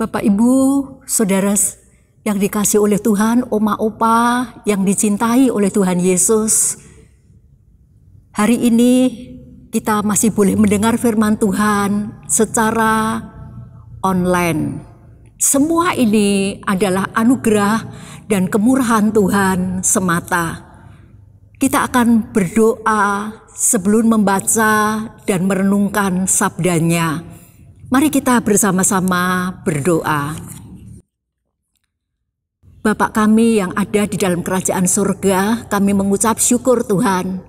Bapak Ibu, saudara yang dikasih oleh Tuhan, oma opa yang dicintai oleh Tuhan Yesus. Hari ini kita masih boleh mendengar firman Tuhan secara online. Semua ini adalah anugerah dan kemurahan Tuhan semata. Kita akan berdoa sebelum membaca dan merenungkan sabdanya. Mari kita bersama-sama berdoa. Bapak kami yang ada di dalam kerajaan surga, kami mengucap syukur Tuhan.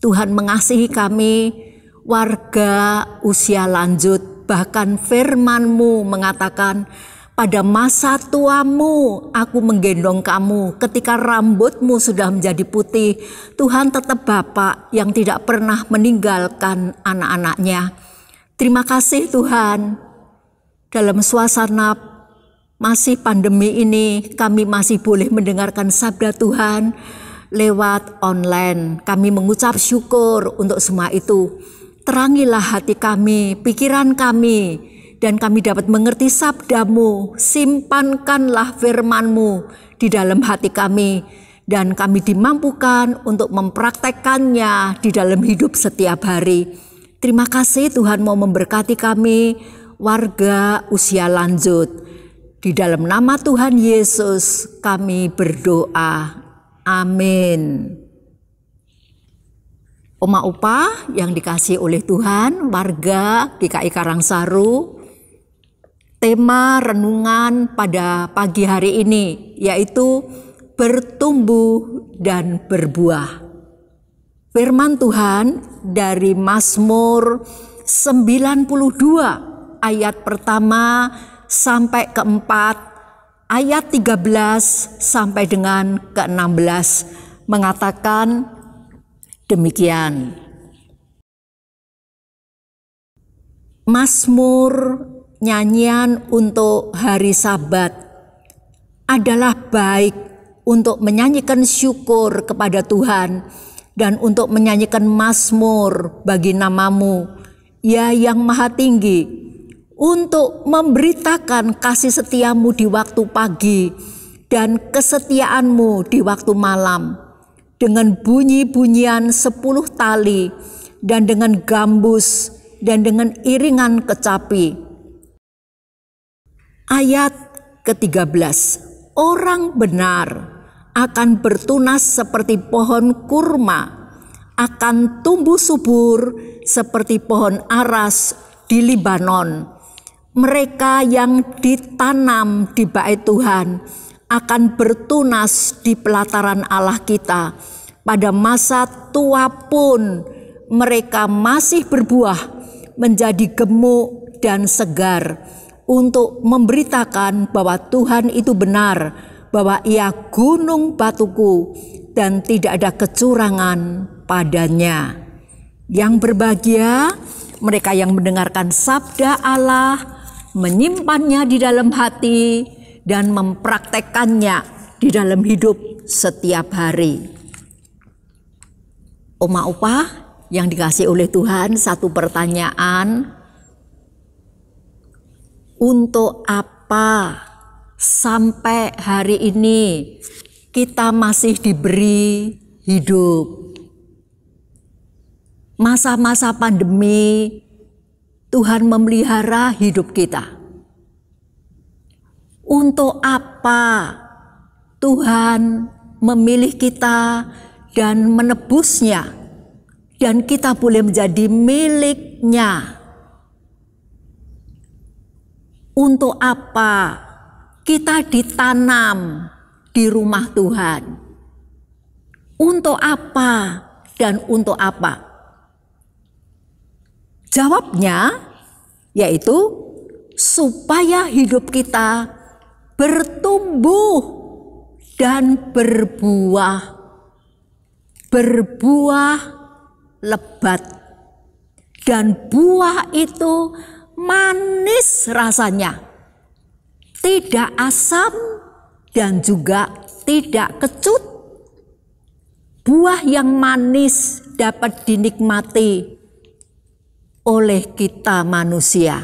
Tuhan mengasihi kami, warga usia lanjut, bahkan firmanmu mengatakan, pada masa tuamu aku menggendong kamu, ketika rambutmu sudah menjadi putih, Tuhan tetap Bapak yang tidak pernah meninggalkan anak-anaknya Terima kasih Tuhan, dalam suasana masih pandemi ini kami masih boleh mendengarkan sabda Tuhan lewat online. Kami mengucap syukur untuk semua itu. Terangilah hati kami, pikiran kami, dan kami dapat mengerti sabdamu, simpankanlah firmanmu di dalam hati kami, dan kami dimampukan untuk mempraktekkannya di dalam hidup setiap hari. Terima kasih Tuhan mau memberkati kami warga usia lanjut. Di dalam nama Tuhan Yesus kami berdoa. Amin. Oma Upa yang dikasih oleh Tuhan, warga GKI Karangsaru, tema renungan pada pagi hari ini yaitu bertumbuh dan berbuah. Firman Tuhan dari Mazmur 92 ayat pertama sampai keempat, ayat 13 sampai dengan ke-16 mengatakan demikian. Mazmur nyanyian untuk hari Sabat adalah baik untuk menyanyikan syukur kepada Tuhan dan untuk menyanyikan mazmur bagi namamu, ya yang maha tinggi, untuk memberitakan kasih setiamu di waktu pagi dan kesetiaanmu di waktu malam, dengan bunyi-bunyian sepuluh tali dan dengan gambus dan dengan iringan kecapi. Ayat ke-13, orang benar akan bertunas seperti pohon kurma, akan tumbuh subur seperti pohon aras di Libanon. Mereka yang ditanam di bait Tuhan akan bertunas di pelataran Allah kita. Pada masa tua pun mereka masih berbuah menjadi gemuk dan segar untuk memberitakan bahwa Tuhan itu benar bahwa ia gunung batuku dan tidak ada kecurangan padanya. Yang berbahagia mereka yang mendengarkan sabda Allah, menyimpannya di dalam hati dan mempraktekannya di dalam hidup setiap hari. Oma Opa yang dikasih oleh Tuhan satu pertanyaan. Untuk apa sampai hari ini kita masih diberi hidup. Masa-masa pandemi, Tuhan memelihara hidup kita. Untuk apa Tuhan memilih kita dan menebusnya, dan kita boleh menjadi miliknya? Untuk apa kita ditanam di rumah Tuhan. Untuk apa dan untuk apa? Jawabnya yaitu supaya hidup kita bertumbuh dan berbuah. Berbuah lebat dan buah itu manis rasanya tidak asam dan juga tidak kecut. Buah yang manis dapat dinikmati oleh kita manusia.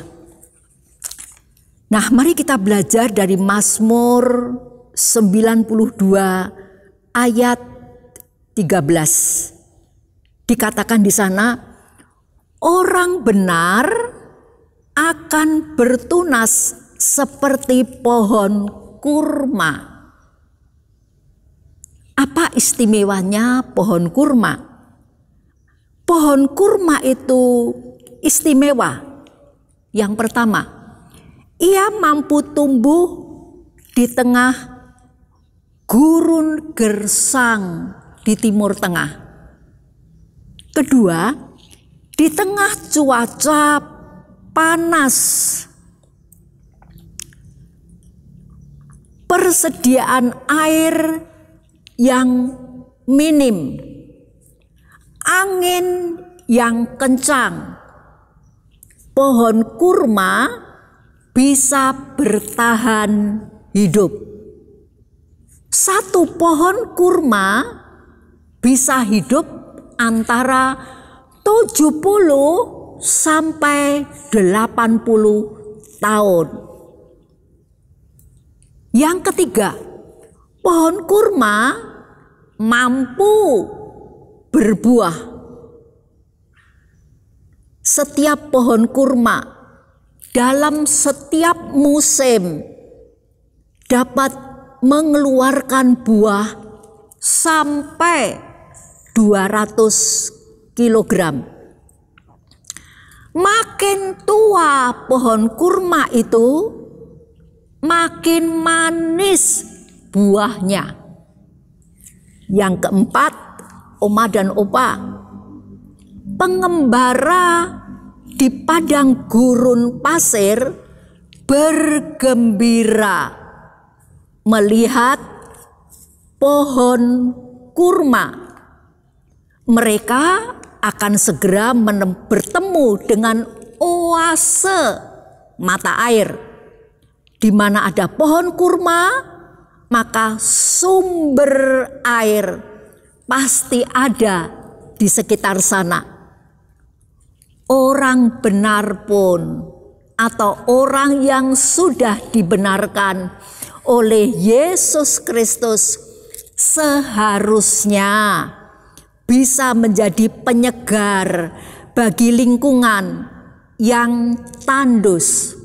Nah, mari kita belajar dari Mazmur 92 ayat 13. Dikatakan di sana, orang benar akan bertunas seperti pohon kurma. Apa istimewanya pohon kurma? Pohon kurma itu istimewa. Yang pertama, ia mampu tumbuh di tengah gurun gersang di Timur Tengah. Kedua, di tengah cuaca panas persediaan air yang minim, angin yang kencang, pohon kurma bisa bertahan hidup. Satu pohon kurma bisa hidup antara 70 sampai 80 tahun. Yang ketiga, pohon kurma mampu berbuah. Setiap pohon kurma dalam setiap musim dapat mengeluarkan buah sampai 200 kg. Makin tua pohon kurma itu, makin manis buahnya. Yang keempat, oma dan opa, pengembara di padang gurun pasir bergembira melihat pohon kurma. Mereka akan segera bertemu dengan oase mata air di mana ada pohon kurma, maka sumber air pasti ada di sekitar sana. Orang benar pun, atau orang yang sudah dibenarkan oleh Yesus Kristus, seharusnya bisa menjadi penyegar bagi lingkungan yang tandus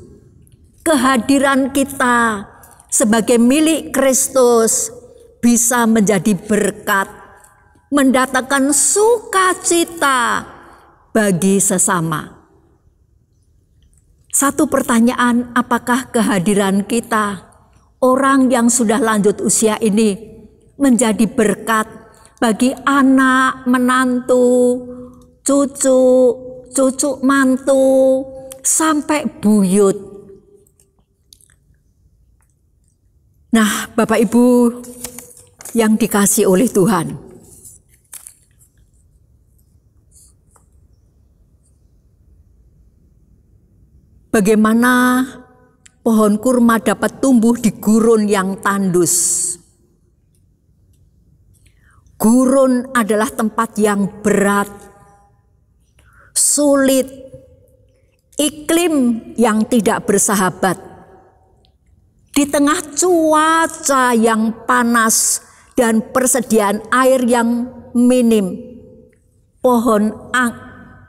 kehadiran kita sebagai milik Kristus bisa menjadi berkat, mendatangkan sukacita bagi sesama. Satu pertanyaan, apakah kehadiran kita orang yang sudah lanjut usia ini menjadi berkat bagi anak, menantu, cucu, cucu mantu, sampai buyut Nah, Bapak Ibu yang dikasih oleh Tuhan. Bagaimana pohon kurma dapat tumbuh di gurun yang tandus? Gurun adalah tempat yang berat, sulit, iklim yang tidak bersahabat di tengah cuaca yang panas dan persediaan air yang minim, pohon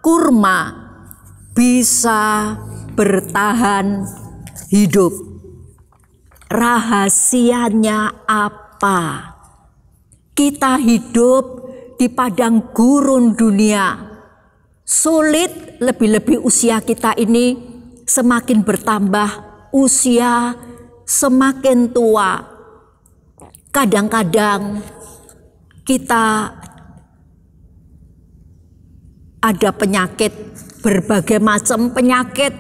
kurma bisa bertahan hidup. Rahasianya apa? Kita hidup di padang gurun dunia. Sulit lebih-lebih usia kita ini semakin bertambah usia semakin tua, kadang-kadang kita ada penyakit, berbagai macam penyakit.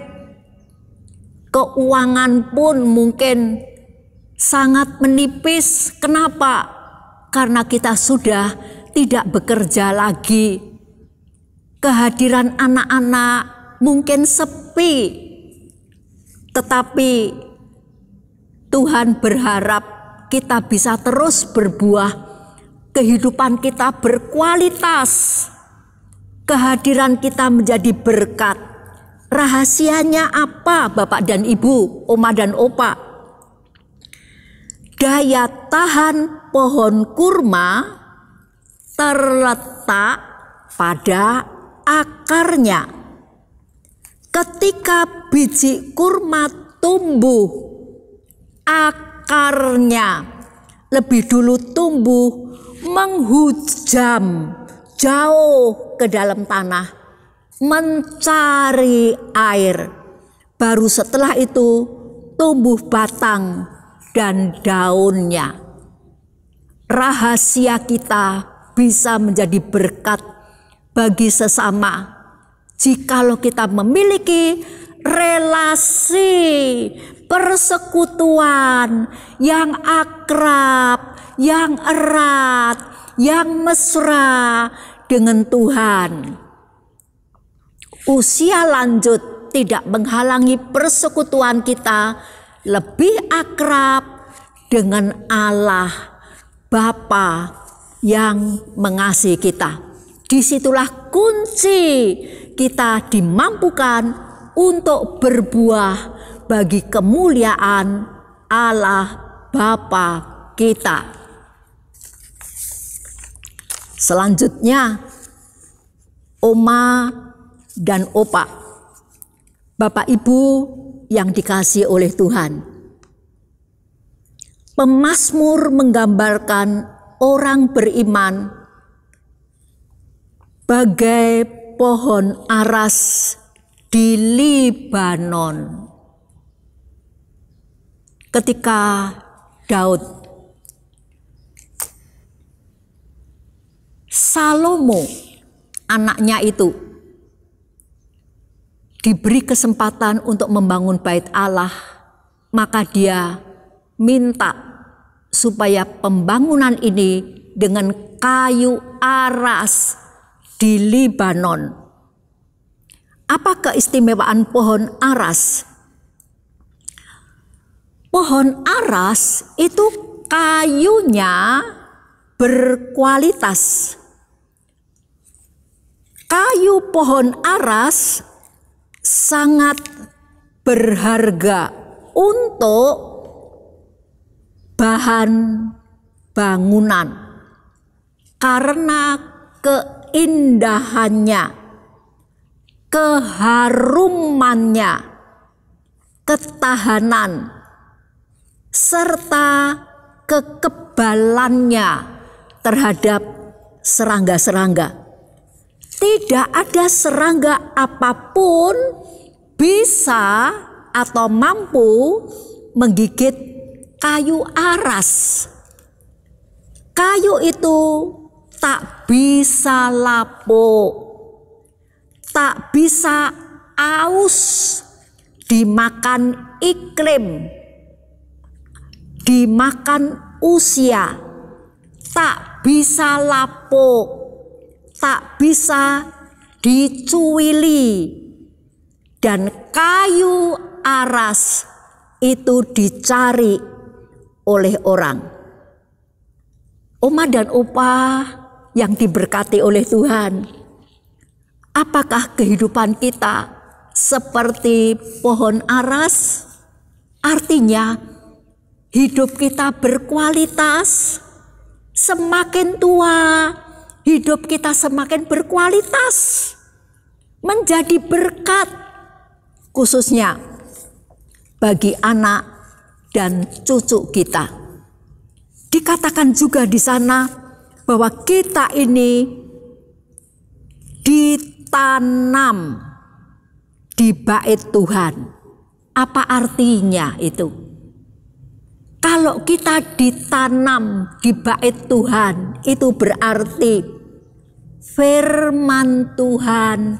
Keuangan pun mungkin sangat menipis. Kenapa? Karena kita sudah tidak bekerja lagi. Kehadiran anak-anak mungkin sepi, tetapi Tuhan berharap kita bisa terus berbuah, kehidupan kita berkualitas, kehadiran kita menjadi berkat. Rahasianya apa, Bapak dan Ibu, Oma dan Opa? Daya tahan pohon kurma terletak pada akarnya. Ketika biji kurma tumbuh akarnya lebih dulu tumbuh menghujam jauh ke dalam tanah mencari air baru setelah itu tumbuh batang dan daunnya rahasia kita bisa menjadi berkat bagi sesama jikalau kita memiliki relasi persekutuan yang akrab, yang erat, yang mesra dengan Tuhan. Usia lanjut tidak menghalangi persekutuan kita lebih akrab dengan Allah Bapa yang mengasihi kita. Disitulah kunci kita dimampukan untuk berbuah bagi kemuliaan Allah Bapa kita. Selanjutnya, Oma dan Opa, Bapak Ibu yang dikasih oleh Tuhan. Pemasmur menggambarkan orang beriman bagai pohon aras di Libanon ketika Daud Salomo anaknya itu diberi kesempatan untuk membangun bait Allah maka dia minta supaya pembangunan ini dengan kayu aras di Libanon. Apa keistimewaan pohon aras? pohon aras itu kayunya berkualitas. Kayu pohon aras sangat berharga untuk bahan bangunan karena keindahannya, keharumannya, ketahanan serta kekebalannya terhadap serangga-serangga. Tidak ada serangga apapun bisa atau mampu menggigit kayu aras. Kayu itu tak bisa lapuk, tak bisa aus dimakan iklim dimakan usia, tak bisa lapuk, tak bisa dicuili, dan kayu aras itu dicari oleh orang. Oma dan opa yang diberkati oleh Tuhan, apakah kehidupan kita seperti pohon aras? Artinya, hidup kita berkualitas, semakin tua hidup kita semakin berkualitas, menjadi berkat, khususnya bagi anak dan cucu kita. Dikatakan juga di sana bahwa kita ini ditanam di bait Tuhan. Apa artinya itu? Kalau kita ditanam di bait Tuhan, itu berarti firman Tuhan,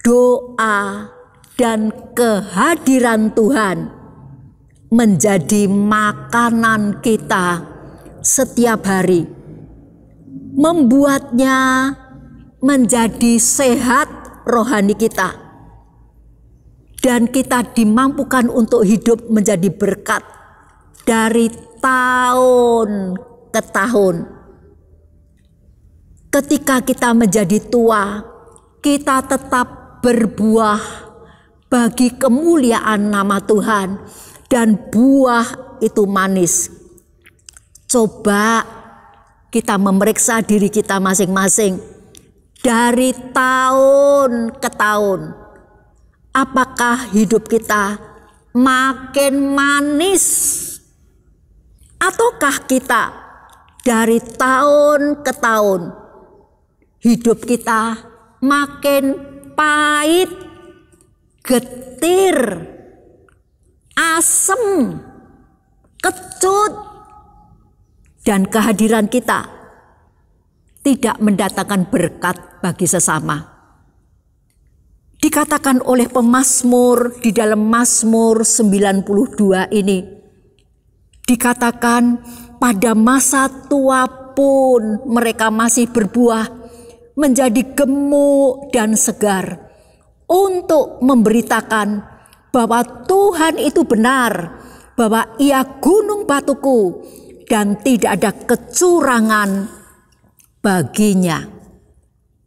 doa, dan kehadiran Tuhan menjadi makanan kita setiap hari, membuatnya menjadi sehat rohani kita, dan kita dimampukan untuk hidup menjadi berkat dari tahun ke tahun. Ketika kita menjadi tua, kita tetap berbuah bagi kemuliaan nama Tuhan dan buah itu manis. Coba kita memeriksa diri kita masing-masing dari tahun ke tahun. Apakah hidup kita makin manis? Ataukah kita dari tahun ke tahun hidup kita makin pahit, getir, asem, kecut, dan kehadiran kita tidak mendatangkan berkat bagi sesama. Dikatakan oleh pemazmur di dalam Mazmur 92 ini, Dikatakan pada masa tua pun mereka masih berbuah menjadi gemuk dan segar untuk memberitakan bahwa Tuhan itu benar, bahwa ia gunung batuku dan tidak ada kecurangan baginya.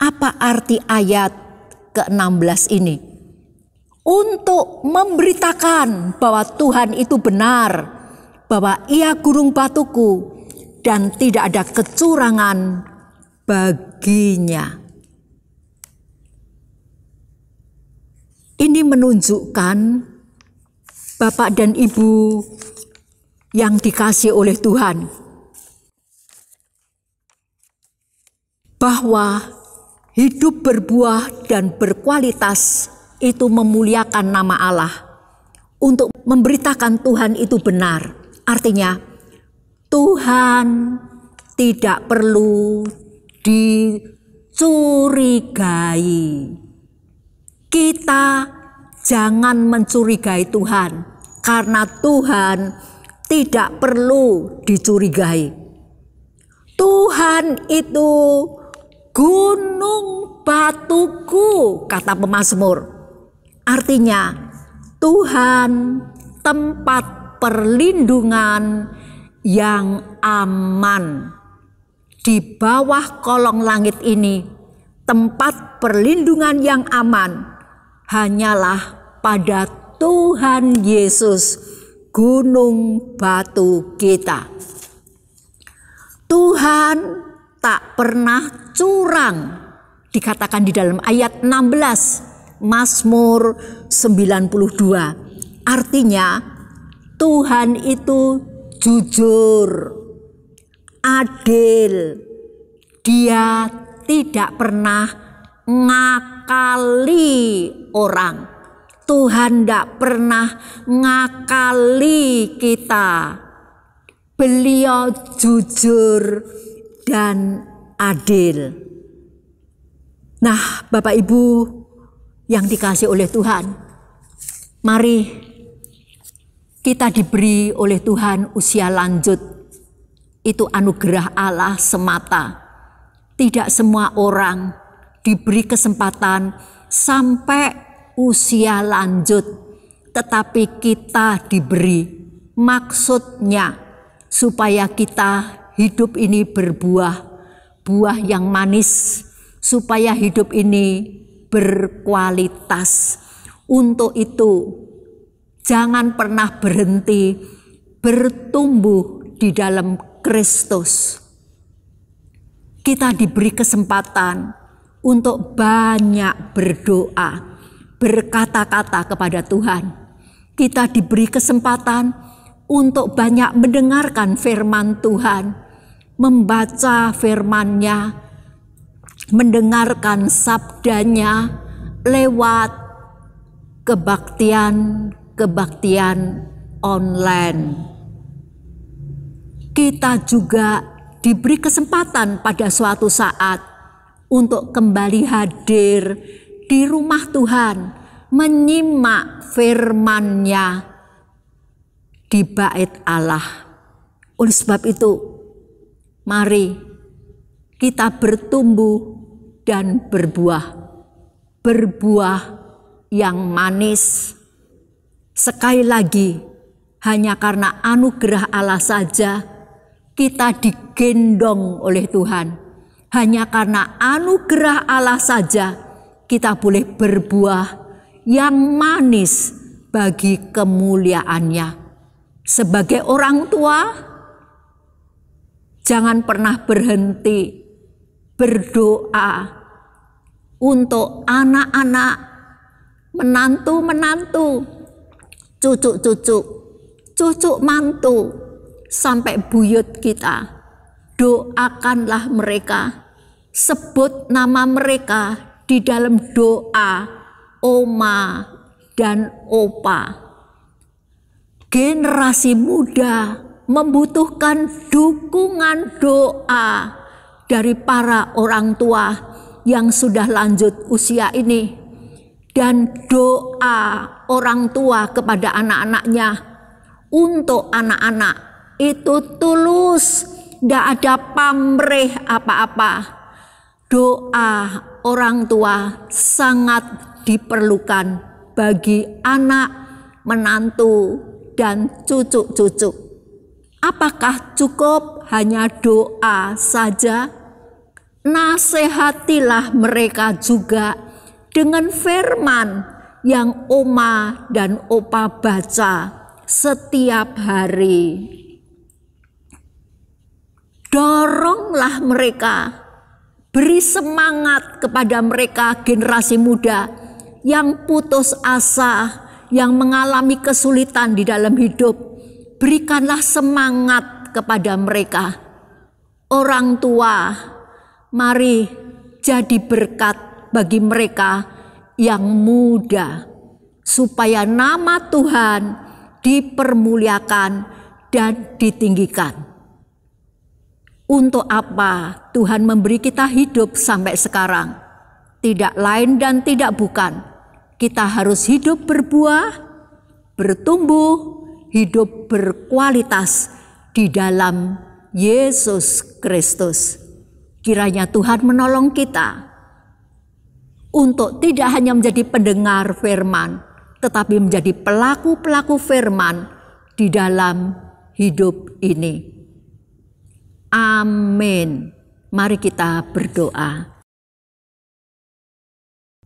Apa arti ayat ke-16 ini? Untuk memberitakan bahwa Tuhan itu benar, bahwa ia gurung batuku dan tidak ada kecurangan baginya. Ini menunjukkan Bapak dan Ibu yang dikasih oleh Tuhan bahwa hidup berbuah dan berkualitas itu memuliakan nama Allah untuk memberitakan Tuhan itu benar Artinya Tuhan tidak perlu dicurigai. Kita jangan mencurigai Tuhan karena Tuhan tidak perlu dicurigai. Tuhan itu gunung batuku, kata pemazmur. Artinya, Tuhan tempat perlindungan yang aman. Di bawah kolong langit ini, tempat perlindungan yang aman hanyalah pada Tuhan Yesus, gunung batu kita. Tuhan tak pernah curang, dikatakan di dalam ayat 16 Mazmur 92. Artinya Tuhan itu jujur, adil. Dia tidak pernah ngakali orang. Tuhan tidak pernah ngakali kita. Beliau jujur dan adil. Nah, Bapak Ibu yang dikasih oleh Tuhan, mari kita diberi oleh Tuhan usia lanjut. Itu anugerah Allah semata. Tidak semua orang diberi kesempatan sampai usia lanjut, tetapi kita diberi maksudnya supaya kita hidup ini berbuah, buah yang manis, supaya hidup ini berkualitas. Untuk itu, Jangan pernah berhenti bertumbuh di dalam Kristus. Kita diberi kesempatan untuk banyak berdoa, berkata-kata kepada Tuhan. Kita diberi kesempatan untuk banyak mendengarkan firman Tuhan, membaca firmannya, mendengarkan sabdanya lewat kebaktian kebaktian online. Kita juga diberi kesempatan pada suatu saat untuk kembali hadir di rumah Tuhan, menyimak firman-Nya di bait Allah. Oleh sebab itu, mari kita bertumbuh dan berbuah. Berbuah yang manis Sekali lagi, hanya karena anugerah Allah saja kita digendong oleh Tuhan. Hanya karena anugerah Allah saja kita boleh berbuah yang manis bagi kemuliaannya. Sebagai orang tua, jangan pernah berhenti berdoa untuk anak-anak, menantu-menantu, cucu-cucu, cucu mantu sampai buyut kita. Doakanlah mereka, sebut nama mereka di dalam doa oma dan opa. Generasi muda membutuhkan dukungan doa dari para orang tua yang sudah lanjut usia ini dan doa orang tua kepada anak-anaknya untuk anak-anak itu tulus, tidak ada pamrih apa-apa. Doa orang tua sangat diperlukan bagi anak, menantu, dan cucu-cucu. Apakah cukup hanya doa saja? Nasehatilah mereka juga dengan firman yang oma dan opa baca setiap hari. Doronglah mereka, beri semangat kepada mereka generasi muda yang putus asa, yang mengalami kesulitan di dalam hidup. Berikanlah semangat kepada mereka. Orang tua, mari jadi berkat bagi mereka yang muda, supaya nama Tuhan dipermuliakan dan ditinggikan. Untuk apa Tuhan memberi kita hidup sampai sekarang? Tidak lain dan tidak bukan, kita harus hidup berbuah, bertumbuh, hidup berkualitas di dalam Yesus Kristus. Kiranya Tuhan menolong kita untuk tidak hanya menjadi pendengar firman, tetapi menjadi pelaku-pelaku firman di dalam hidup ini. Amin. Mari kita berdoa.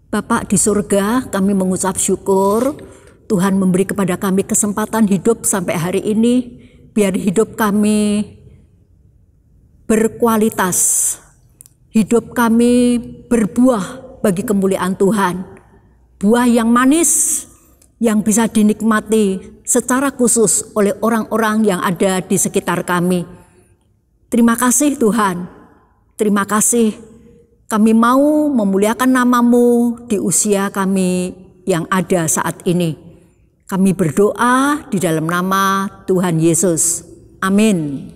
Bapak di surga, kami mengucap syukur Tuhan memberi kepada kami kesempatan hidup sampai hari ini. Biar hidup kami berkualitas, hidup kami berbuah bagi kemuliaan Tuhan. Buah yang manis yang bisa dinikmati secara khusus oleh orang-orang yang ada di sekitar kami. Terima kasih Tuhan. Terima kasih kami mau memuliakan namamu di usia kami yang ada saat ini. Kami berdoa di dalam nama Tuhan Yesus. Amin.